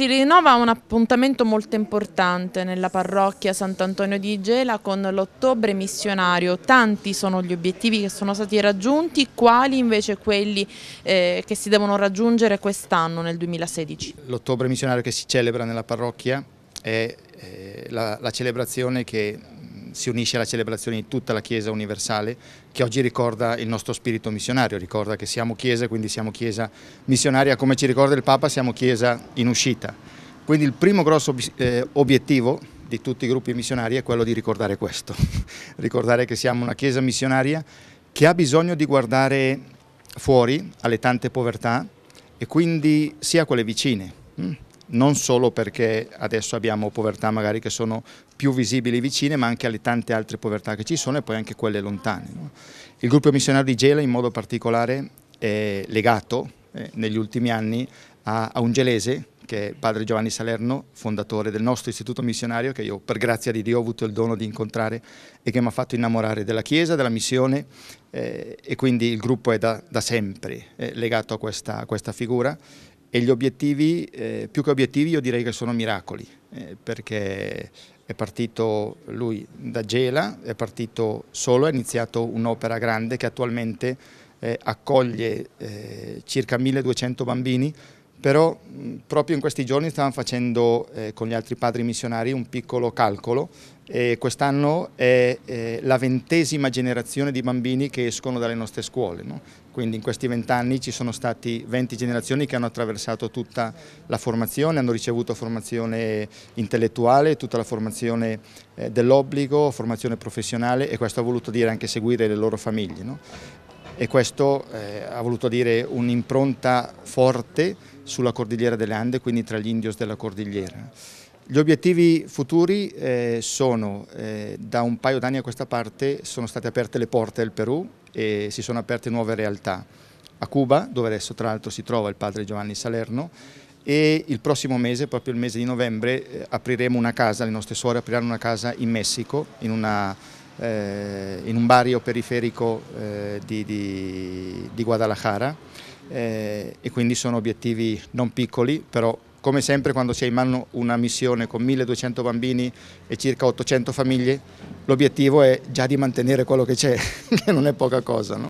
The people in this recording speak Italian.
Si rinnova un appuntamento molto importante nella parrocchia Sant'Antonio di Gela con l'ottobre missionario. Tanti sono gli obiettivi che sono stati raggiunti, quali invece quelli eh, che si devono raggiungere quest'anno nel 2016? L'ottobre missionario che si celebra nella parrocchia è eh, la, la celebrazione che si unisce alla celebrazione di tutta la Chiesa universale che oggi ricorda il nostro spirito missionario, ricorda che siamo Chiesa, quindi siamo Chiesa missionaria, come ci ricorda il Papa siamo Chiesa in uscita. Quindi il primo grosso eh, obiettivo di tutti i gruppi missionari è quello di ricordare questo, ricordare che siamo una Chiesa missionaria che ha bisogno di guardare fuori alle tante povertà e quindi sia quelle vicine mm, non solo perché adesso abbiamo povertà magari che sono più visibili vicine, ma anche alle tante altre povertà che ci sono e poi anche quelle lontane. No? Il gruppo missionario di Gela in modo particolare è legato eh, negli ultimi anni a, a un gelese che è padre Giovanni Salerno, fondatore del nostro istituto missionario, che io per grazia di Dio ho avuto il dono di incontrare e che mi ha fatto innamorare della Chiesa, della missione eh, e quindi il gruppo è da, da sempre eh, legato a questa, a questa figura e gli obiettivi, eh, più che obiettivi io direi che sono miracoli, eh, perché è partito lui da Gela, è partito solo, ha iniziato un'opera grande che attualmente eh, accoglie eh, circa 1200 bambini, però mh, proprio in questi giorni stavamo facendo eh, con gli altri padri missionari un piccolo calcolo eh, Quest'anno è eh, la ventesima generazione di bambini che escono dalle nostre scuole, no? quindi in questi vent'anni ci sono stati 20 generazioni che hanno attraversato tutta la formazione, hanno ricevuto formazione intellettuale, tutta la formazione eh, dell'obbligo, formazione professionale e questo ha voluto dire anche seguire le loro famiglie. No? e questo eh, ha voluto dire un'impronta forte sulla Cordigliera delle Ande, quindi tra gli indios della Cordigliera. Gli obiettivi futuri eh, sono, eh, da un paio d'anni a questa parte, sono state aperte le porte del Perù e si sono aperte nuove realtà. A Cuba, dove adesso tra l'altro si trova il padre Giovanni Salerno, e il prossimo mese, proprio il mese di novembre, eh, apriremo una casa, le nostre suore apriranno una casa in Messico, in, una, eh, in un barrio periferico eh, di, di, di, Guadalajara eh, e quindi sono obiettivi non piccoli, però come sempre quando si ha in mano una missione con 1200 bambini e circa 800 famiglie, l'obiettivo è già di mantenere quello che c'è, che non è poca cosa. No?